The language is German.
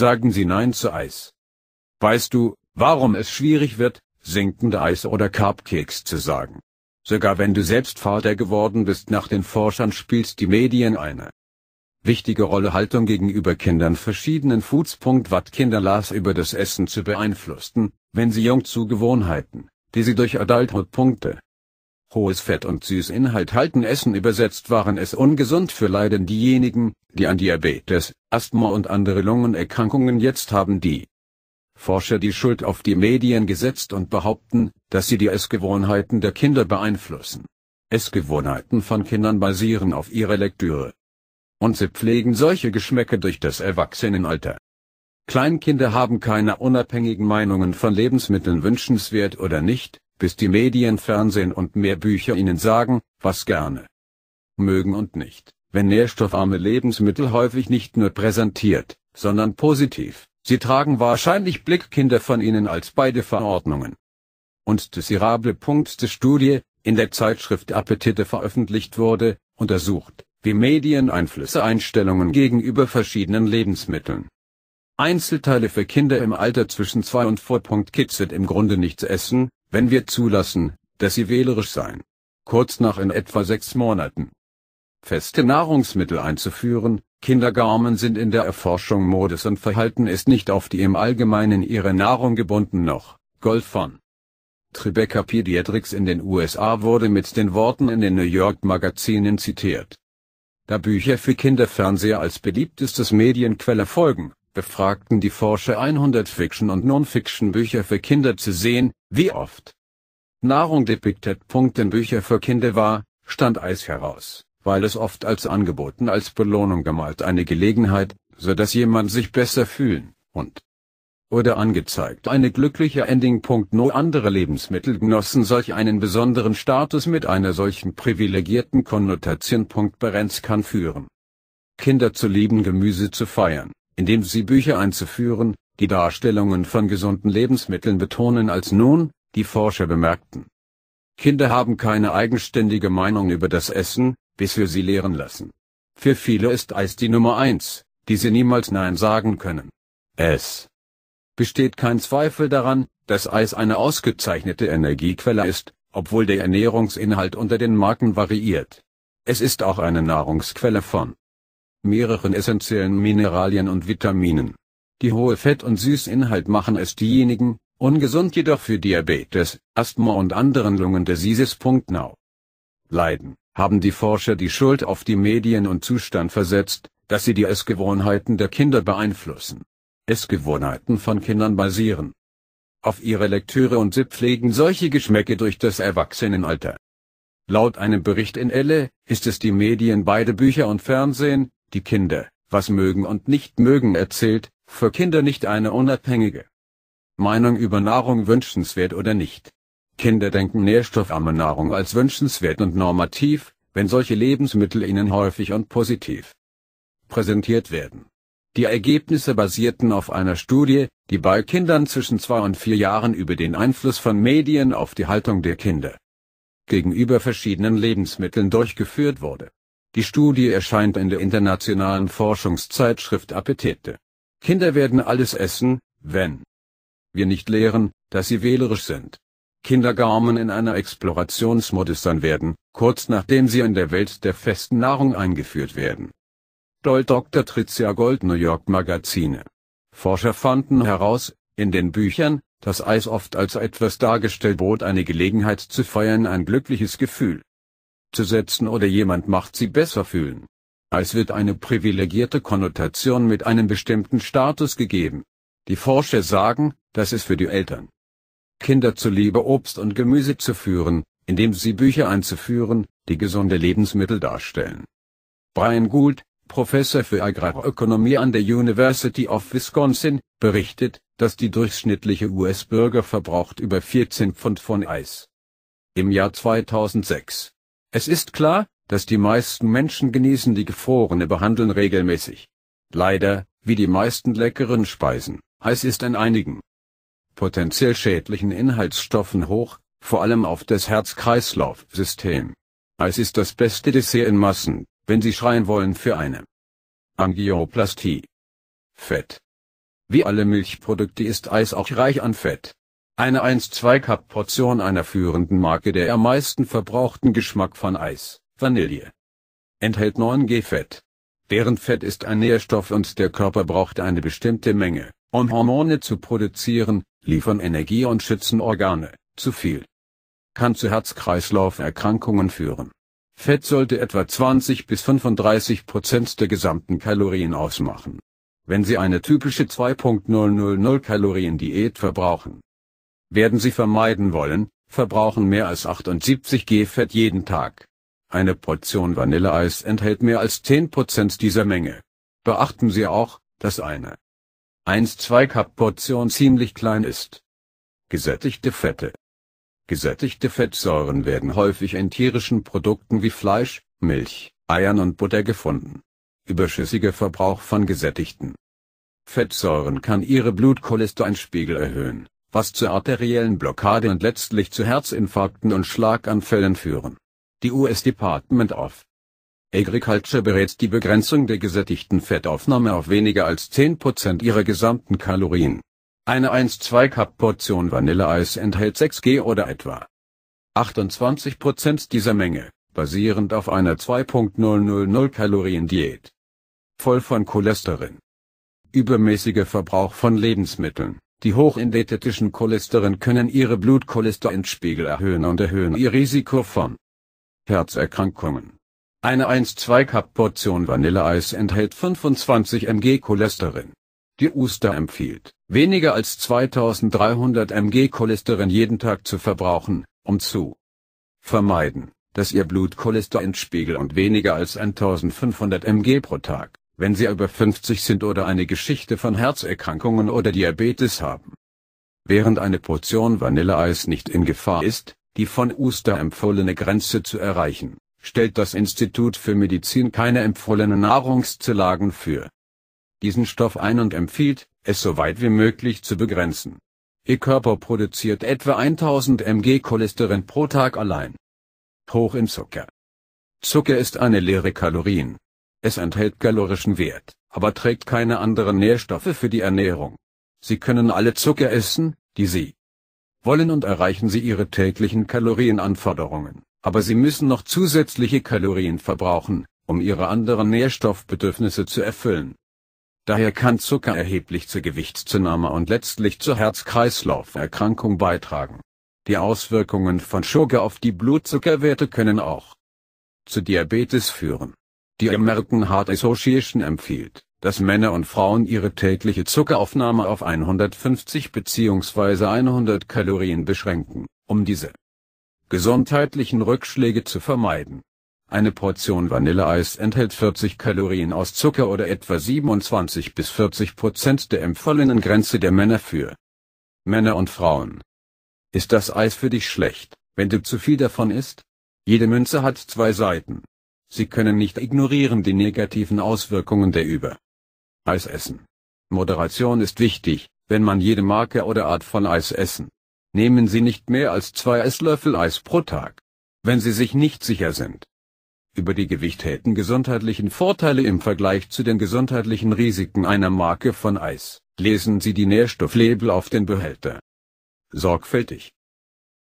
sagen sie Nein zu Eis. Weißt du, warum es schwierig wird, sinkende Eis oder Cupcakes zu sagen? Sogar wenn du selbst Vater geworden bist nach den Forschern spielt die Medien eine wichtige Rolle Haltung gegenüber Kindern verschiedenen Foods. Was Kinder las über das Essen zu beeinflussten, wenn sie jung zu Gewohnheiten, die sie durch Adulthood Hohes Fett- und Süßinhalt halten Essen übersetzt waren es ungesund für Leiden diejenigen, die an Diabetes, Asthma und andere Lungenerkrankungen jetzt haben die Forscher die Schuld auf die Medien gesetzt und behaupten, dass sie die Essgewohnheiten der Kinder beeinflussen. Essgewohnheiten von Kindern basieren auf ihrer Lektüre. Und sie pflegen solche Geschmäcke durch das Erwachsenenalter. Kleinkinder haben keine unabhängigen Meinungen von Lebensmitteln wünschenswert oder nicht, bis die Medien, Fernsehen und mehr Bücher ihnen sagen, was gerne mögen und nicht, wenn nährstoffarme Lebensmittel häufig nicht nur präsentiert, sondern positiv, sie tragen wahrscheinlich Blickkinder von ihnen als beide Verordnungen. Und desirable Punkt der Studie, in der Zeitschrift Appetite veröffentlicht wurde, untersucht, wie Medieneinflüsse Einstellungen gegenüber verschiedenen Lebensmitteln. Einzelteile für Kinder im Alter zwischen 2 und 4. Kids sind im Grunde nichts essen, wenn wir zulassen, dass sie wählerisch sein, Kurz nach in etwa sechs Monaten. Feste Nahrungsmittel einzuführen, Kindergarmen sind in der Erforschung Modes und Verhalten ist nicht auf die im Allgemeinen ihre Nahrung gebunden noch, Golf von Tribeca Pediatrics in den USA wurde mit den Worten in den New York Magazinen zitiert. Da Bücher für Kinderfernseher als beliebtestes Medienquelle folgen, befragten die Forscher 100 Fiction- und Non-Fiction-Bücher für Kinder zu sehen, wie oft Nahrung depicted. in Bücher für Kinder war, stand Eis heraus, weil es oft als angeboten als Belohnung gemalt eine Gelegenheit, so dass jemand sich besser fühlen und oder angezeigt eine glückliche Ending. No andere Lebensmittel genossen solch einen besonderen Status mit einer solchen privilegierten Konnotation. Berenz kann führen. Kinder zu lieben Gemüse zu feiern, indem sie Bücher einzuführen, die Darstellungen von gesunden Lebensmitteln betonen als nun, die Forscher bemerkten. Kinder haben keine eigenständige Meinung über das Essen, bis wir sie lehren lassen. Für viele ist Eis die Nummer eins, die sie niemals Nein sagen können. Es besteht kein Zweifel daran, dass Eis eine ausgezeichnete Energiequelle ist, obwohl der Ernährungsinhalt unter den Marken variiert. Es ist auch eine Nahrungsquelle von mehreren essentiellen Mineralien und Vitaminen. Die hohe Fett- und Süßinhalt machen es diejenigen, ungesund jedoch für Diabetes, Asthma und anderen Lungendiseases. Now. Leiden, haben die Forscher die Schuld auf die Medien und Zustand versetzt, dass sie die Essgewohnheiten der Kinder beeinflussen. Essgewohnheiten von Kindern basieren auf ihre Lektüre und sie pflegen solche Geschmäcke durch das Erwachsenenalter. Laut einem Bericht in Elle ist es die Medien beide Bücher und Fernsehen, die Kinder, was mögen und nicht mögen erzählt, für Kinder nicht eine unabhängige Meinung über Nahrung wünschenswert oder nicht. Kinder denken nährstoffarme Nahrung als wünschenswert und normativ, wenn solche Lebensmittel ihnen häufig und positiv präsentiert werden. Die Ergebnisse basierten auf einer Studie, die bei Kindern zwischen zwei und vier Jahren über den Einfluss von Medien auf die Haltung der Kinder gegenüber verschiedenen Lebensmitteln durchgeführt wurde. Die Studie erscheint in der internationalen Forschungszeitschrift Appetite. Kinder werden alles essen, wenn wir nicht lehren, dass sie wählerisch sind. Kindergarmen in einer Explorationsmodus sein werden, kurz nachdem sie in der Welt der festen Nahrung eingeführt werden. Doll Dr. Tricia Gold New York Magazine. Forscher fanden heraus, in den Büchern, dass Eis oft als etwas dargestellt bot eine Gelegenheit zu feiern ein glückliches Gefühl zu setzen oder jemand macht sie besser fühlen. Es wird eine privilegierte Konnotation mit einem bestimmten Status gegeben. Die Forscher sagen, dass es für die Eltern Kinder zuliebe Obst und Gemüse zu führen, indem sie Bücher einzuführen, die gesunde Lebensmittel darstellen. Brian Gould, Professor für Agrarökonomie an der University of Wisconsin, berichtet, dass die durchschnittliche US-Bürger verbraucht über 14 Pfund von Eis. Im Jahr 2006. Es ist klar, dass die meisten Menschen genießen die gefrorene Behandeln regelmäßig. Leider, wie die meisten leckeren Speisen, Eis ist an einigen potenziell schädlichen Inhaltsstoffen hoch, vor allem auf das Herz-Kreislauf-System. Eis ist das beste Dessert in Massen, wenn Sie schreien wollen für eine Angioplastie. Fett. Wie alle Milchprodukte ist Eis auch reich an Fett. Eine 1-2 Cup Portion einer führenden Marke der am meisten verbrauchten Geschmack von Eis Vanille. Enthält 9G-Fett. Deren Fett ist ein Nährstoff und der Körper braucht eine bestimmte Menge, um Hormone zu produzieren, liefern Energie und schützen Organe, zu viel. Kann zu Herz-Kreislauf-Erkrankungen führen. Fett sollte etwa 20 bis 35 Prozent der gesamten Kalorien ausmachen. Wenn Sie eine typische 2.000 Kalorien Diät verbrauchen, werden Sie vermeiden wollen, verbrauchen mehr als 78 G Fett jeden Tag. Eine Portion Vanilleeis enthält mehr als 10% dieser Menge. Beachten Sie auch, dass eine 1-2 Cup Portion ziemlich klein ist. Gesättigte Fette Gesättigte Fettsäuren werden häufig in tierischen Produkten wie Fleisch, Milch, Eiern und Butter gefunden. Überschüssiger Verbrauch von gesättigten Fettsäuren kann ihre Blutcholesterinspiegel erhöhen, was zur arteriellen Blockade und letztlich zu Herzinfarkten und Schlaganfällen führen die US Department of Agriculture berät die Begrenzung der gesättigten Fettaufnahme auf weniger als 10% ihrer gesamten Kalorien. Eine 1-2 Cup Portion Vanilleeis enthält 6 G oder etwa 28% dieser Menge, basierend auf einer 2.000 Kalorien Diät. Voll von Cholesterin. Übermäßiger Verbrauch von Lebensmitteln, die hochindetetischen Cholesterin können ihre Blutcholesterinspiegel erhöhen und erhöhen ihr Risiko von Herzerkrankungen. Eine 1-2-Cup-Portion Vanilleeis enthält 25 mg Cholesterin. Die Uster empfiehlt, weniger als 2300 mg Cholesterin jeden Tag zu verbrauchen, um zu vermeiden, dass ihr Blutcholesterinspiegel und weniger als 1500 mg pro Tag, wenn sie über 50 sind oder eine Geschichte von Herzerkrankungen oder Diabetes haben. Während eine Portion Vanilleeis nicht in Gefahr ist, die von Uster empfohlene Grenze zu erreichen, stellt das Institut für Medizin keine empfohlenen Nahrungszulagen für diesen Stoff ein und empfiehlt, es so weit wie möglich zu begrenzen. Ihr Körper produziert etwa 1000 mg Cholesterin pro Tag allein. Hoch in Zucker. Zucker ist eine leere Kalorien. Es enthält kalorischen Wert, aber trägt keine anderen Nährstoffe für die Ernährung. Sie können alle Zucker essen, die Sie wollen und erreichen sie ihre täglichen Kalorienanforderungen, aber sie müssen noch zusätzliche Kalorien verbrauchen, um ihre anderen Nährstoffbedürfnisse zu erfüllen. Daher kann Zucker erheblich zur Gewichtszunahme und letztlich zur Herz-Kreislauf-Erkrankung beitragen. Die Auswirkungen von Sugar auf die Blutzuckerwerte können auch zu Diabetes führen. Die American Heart Association empfiehlt, dass Männer und Frauen ihre tägliche Zuckeraufnahme auf 150 bzw. 100 Kalorien beschränken, um diese gesundheitlichen Rückschläge zu vermeiden. Eine Portion Vanilleeis enthält 40 Kalorien aus Zucker oder etwa 27 bis 40 Prozent der empfohlenen Grenze der Männer für Männer und Frauen. Ist das Eis für dich schlecht, wenn du zu viel davon isst? Jede Münze hat zwei Seiten. Sie können nicht ignorieren die negativen Auswirkungen der über Eis essen. Moderation ist wichtig, wenn man jede Marke oder Art von Eis essen. Nehmen Sie nicht mehr als zwei Esslöffel Eis pro Tag. Wenn Sie sich nicht sicher sind. Über die Gewicht gesundheitlichen Vorteile im Vergleich zu den gesundheitlichen Risiken einer Marke von Eis, lesen Sie die Nährstofflabel auf den Behälter. Sorgfältig.